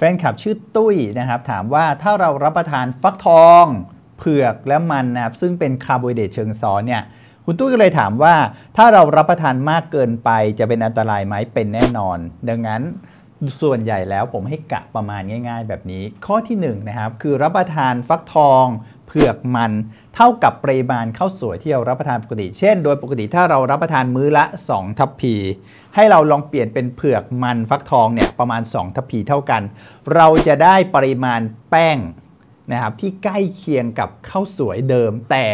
แฟนคลับชื่อตุ้ยนะครับถามว่าถ้าเรารับประทานฟักทอง เผือกและมันนะครับซึ่งเป็นคาร์โบไฮเดรตเชิงซ้อนเนี่ยคุณตุ้ยก็เลยถามว่าถ้าเรารับประทานมากเกินไป จะเป็นอันตรายไหมเป็นแน่นอน ดังนั้นส่วนใหญ่แล้วผมให้กะประมาณง่ายๆแบบนี้ ข้อที่1นนะครับคือรับประทานฟักทองผือกมัน เท่ากับปริมาณข้าวสวยที่เรารับประทานปกติ เช่น โดยปกติถ้าเรารับประทานมื้อละ 2 ทัพพี ให้เราลองเปลี่ยนเป็นเผือกมันฟักทองเนี่ยประมาณ 2 ทัพพีเท่ากัน เราจะได้ปริมาณแป้งนะครับที่ใกล้เคียงกับข้าวสวยเดิมแต่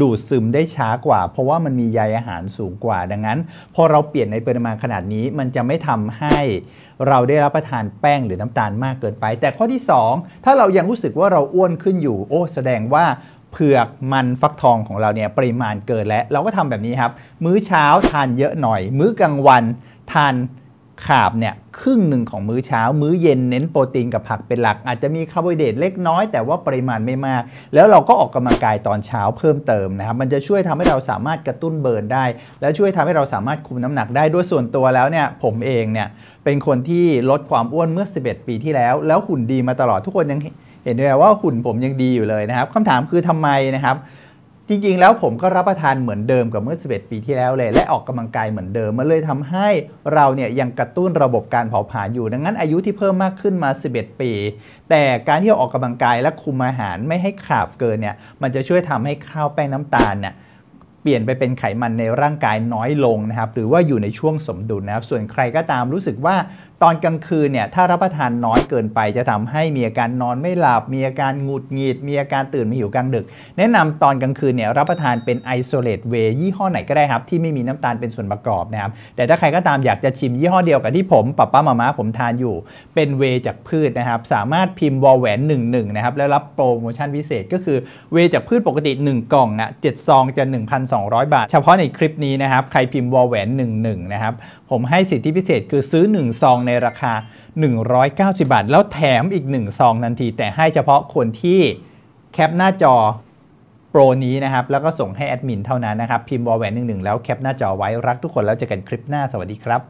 ดูดซึมได้ช้ากว่า เพราะว่ามันมีใยอาหารสูงกว่าดังนั้นพอเราเปลี่ยนในปริมาณขนาดนี้มันจะไม่ทำให้เราได้รับประทานแป้งหรือน้ำตาลมากเกินไป แต่ข้อที่ 2 ถ้าเรายังรู้สึกว่าเราอ้วนขึ้นอยู่ โอ้ แสดงว่าเผือกมันฟักทองของเราเนี่ยปริมาณเกินแล้วเราก็ทำแบบนี้ครับ มื้อเช้าทานเยอะหน่อย มื้อกลางวันทานขาบเนี่ยครึ่งหนึ่งของมื้อเช้ามื้อเย็นเน้นโปรตีนกับผักเป็นหลัก อาจจะมีคาร์โบไฮเดรตเล็กน้อยแต่ว่าปริมาณไม่มาก แล้วเราก็ออกกำลังกายตอนเช้าเพิ่มเติมนะครับ มันจะช่วยทำให้เราสามารถกระตุ้นเบิร์นได้ และช่วยทำให้เราสามารถคุมน้ำหนักได้ด้วยส่วนตัวแล้วเนี่ย ผมเองเนี่ยเป็นคนที่ลดความอ้วนเมื่อ 11 ปีที่แล้ว แล้วหุ่นดีมาตลอดทุกคนยังเห็นด้วยว่าหุ่นผมยังดีอยู่เลยนะครับคำถามคือทำไมนะครับจริงๆ แล้วผมก็รับประทานเหมือนเดิมกับเมื่อ 11 ปีที่แล้วเลย และออกกำลังกายเหมือนเดิมมาเลยทำให้เราเนี่ยยังกระตุ้นระบบการเผาผลาญอยู่ ดังนั้นอายุที่เพิ่มมากขึ้นมา 11 ปี แต่การที่ออกกำลังกายและคุมอาหารไม่ให้ขาบเกินเนี่ยมันจะช่วยทำให้ข้าวแป้งน้ำตาลเนี่ยเปลี่ยนไปเป็นไขมันในร่างกายน้อยลงนะครับหรือว่าอยู่ในช่วงสมดุลนะครับส่วนใครก็ตามรู้สึกว่าตอนกลางคืนเนี่ยถ้ารับประทานน้อยเกินไป จะทำให้มีอาการนอนไม่หลับมีอาการงุดหงิดมีอาการตื่นมาหิวกลางดึกแนะนำตอนกลางคืนเนี่ยรับประทานเป็นไอโซเลตเวยี่ห้อไหนก็ได้ครับที่ไม่มีน้ำตาลเป็นส่วนประกอบนะครับแต่ถ้าใครก็ตามอยากจะชิมยี่ห้อเดียวกับที่ผมป้าป้ามาม่าผมทานอยู่เป็นเวจากพืชนะครับสามารถพิมพ์วอลแหวนหนึ่งหนึ่งนะครับแล้วรับโปรโมชั่นพิเศษ ก็คือเวจากพืชปกติ1กล่องอ่ะเจ็ดซองจะ1 2 1,200บาทเฉพาะในคลิปนี้นะครับ ใครพิมพ์วอลแหวน 11 นะครับ ผมให้สิทธิพิเศษคือซื้อ 1 ซองในราคา 190 บาท แล้วแถมอีก 1 ซองทันที แต่ให้เฉพาะคนที่แคปหน้าจอโปรนี้นะครับ แล้วก็ส่งให้แอดมินเท่านั้นนะครับ พิมพ์วอลแหวน 11 แล้วแคปหน้าจอไว้รักทุกคนแล้วเจอกันคลิปหน้าสวัสดีครับ